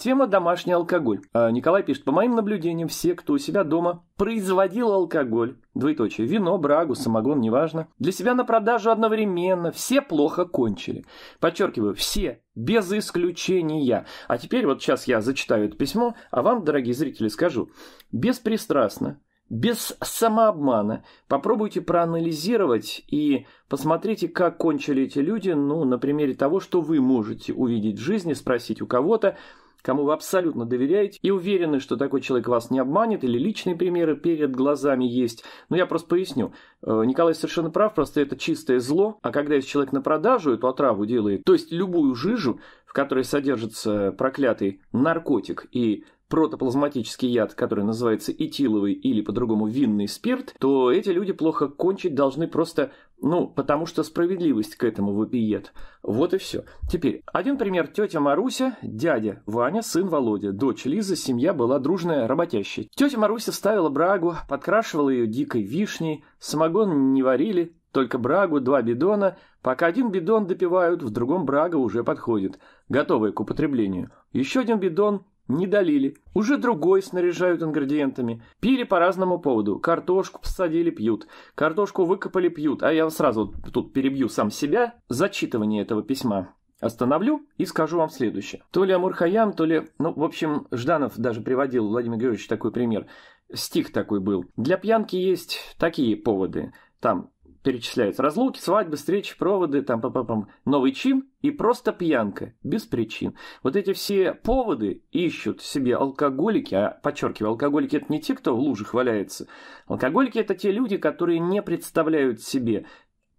Тема «Домашний алкоголь». А Николай пишет, по моим наблюдениям, все, кто у себя дома производил алкоголь, двоеточие, вино, брагу, самогон, неважно, для себя на продажу одновременно, все плохо кончили. Подчеркиваю, все, без исключения. А теперь вот сейчас я зачитаю это письмо, а вам, дорогие зрители, скажу. Беспристрастно, без самообмана. Попробуйте проанализировать и посмотрите, как кончили эти люди, ну, на примере того, что вы можете увидеть в жизни, спросить у кого-то, кому вы абсолютно доверяете и уверены, что такой человек вас не обманет, или личные примеры перед глазами есть. Но я просто поясню. Э, Николай совершенно прав, просто это чистое зло, а когда есть человек на продажу, эту отраву делает, то есть любую жижу, в которой содержится проклятый наркотик и протоплазматический яд, который называется этиловый или по-другому винный спирт, то эти люди плохо кончить должны просто, ну, потому что справедливость к этому вопиет. Вот и все. Теперь, один пример. Тетя Маруся, дядя Ваня, сын Володя, дочь Лиза, семья была дружная, работящая. Тетя Маруся ставила брагу, подкрашивала ее дикой вишней, самогон не варили, только брагу, два бидона. Пока один бидон допивают, в другом брага уже подходит, готовая к употреблению. Еще один бидон не долили. Уже другой снаряжают ингредиентами. Пили по разному поводу. Картошку посадили, пьют. Картошку выкопали, пьют. А я сразу тут перебью сам себя. Зачитывание этого письма. Остановлю и скажу вам следующее. То ли Амурхаян, то ли... Ну, в общем, Жданов даже приводил, Владимир Георгиевич, такой пример. Стих такой был. Для пьянки есть такие поводы. Там перечисляется разлуки, свадьбы, встречи, проводы, там, па -па -пам, новый чин и просто пьянка, без причин. Вот эти все поводы ищут себе алкоголики, а подчеркиваю, алкоголики это не те, кто в лужах валяется. Алкоголики это те люди, которые не представляют себе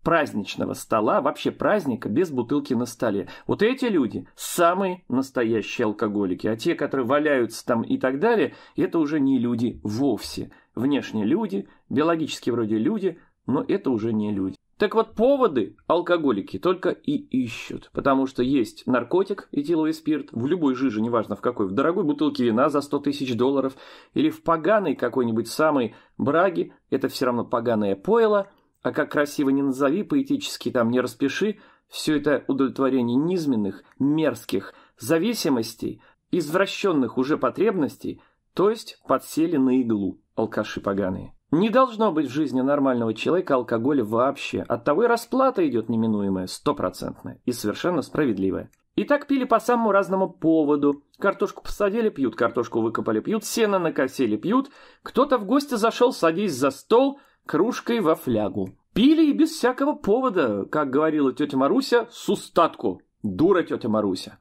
праздничного стола, вообще праздника без бутылки на столе. Вот эти люди самые настоящие алкоголики, а те, которые валяются там и так далее, это уже не люди вовсе. внешние люди, биологически вроде люди, но это уже не люди. Так вот, поводы алкоголики только и ищут, потому что есть наркотик, этиловый спирт, в любой жиже, неважно в какой, в дорогой бутылке вина за 100 тысяч долларов или в поганой какой-нибудь самой браге, это все равно поганое пойло, а как красиво не назови, поэтически там не распиши, все это удовлетворение низменных, мерзких зависимостей, извращенных уже потребностей, то есть подсели на иглу алкаши поганые. Не должно быть в жизни нормального человека алкоголя вообще. Оттого и расплата идет неминуемая, стопроцентная и совершенно справедливая. И так пили по самому разному поводу. Картошку посадили, пьют, картошку выкопали, пьют, сено накосили, пьют. Кто-то в гости зашел, садись за стол, кружкой во флягу. Пили и без всякого повода, как говорила тетя Маруся, с устатку. Дура тетя Маруся.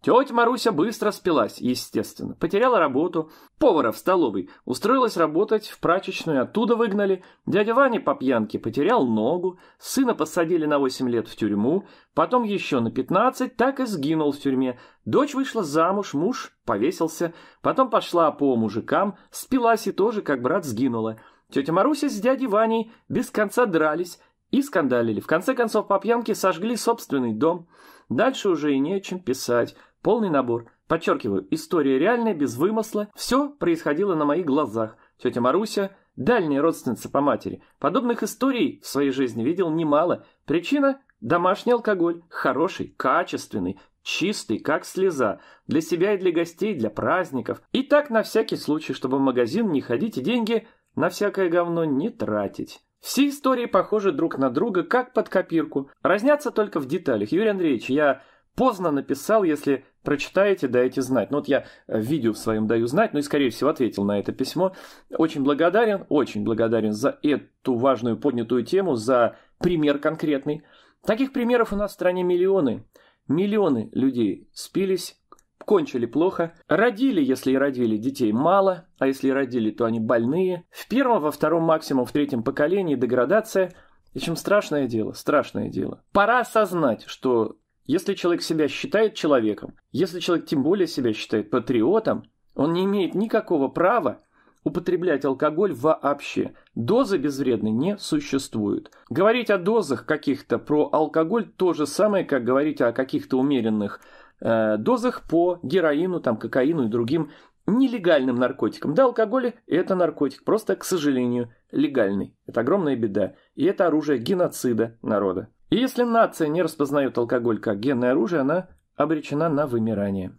Тетя Маруся быстро спилась, естественно. Потеряла работу, повара в столовой, устроилась работать в прачечную, оттуда выгнали. Дядя Ваня по пьянке потерял ногу, сына посадили на 8 лет в тюрьму, потом еще на 15, так и сгинул в тюрьме. Дочь вышла замуж, муж повесился, потом пошла по мужикам, спилась и тоже, как брат, сгинула. Тетя Маруся с дядей Ваней без конца дрались, и скандалили. В конце концов, по пьянке сожгли собственный дом. Дальше уже и не о чем писать. Полный набор. Подчеркиваю, история реальная, без вымысла. Все происходило на моих глазах. Тетя Маруся – дальняя родственница по матери. Подобных историй в своей жизни видел немало. Причина – домашний алкоголь. Хороший, качественный, чистый, как слеза. Для себя и для гостей, для праздников. И так на всякий случай, чтобы в магазин не ходить и деньги на всякое говно не тратить. Все истории похожи друг на друга, как под копирку. Разнятся только в деталях. Юрий Андреевич, я поздно написал, если прочитаете, дайте знать. Ну, вот я в э, видео в своем даю знать, ну и, скорее всего, ответил на это письмо. Очень благодарен, очень благодарен за эту важную поднятую тему, за пример конкретный. Таких примеров у нас в стране миллионы. Миллионы людей спились, кончили плохо, родили, если и родили, детей мало, а если и родили, то они больные. В первом, во втором, максимум в третьем поколении деградация. И чем страшное дело, страшное дело. Пора осознать, что если человек себя считает человеком, если человек тем более себя считает патриотом, он не имеет никакого права употреблять алкоголь вообще. Дозы безвредны не существуют. Говорить о дозах каких-то про алкоголь то же самое, как говорить о каких-то умеренных э, дозах по героину, там, кокаину и другим нелегальным наркотикам. Да, алкоголь – это наркотик, просто, к сожалению, легальный. Это огромная беда. И это оружие геноцида народа. И если нация не распознает алкоголь как генное оружие, она обречена на вымирание.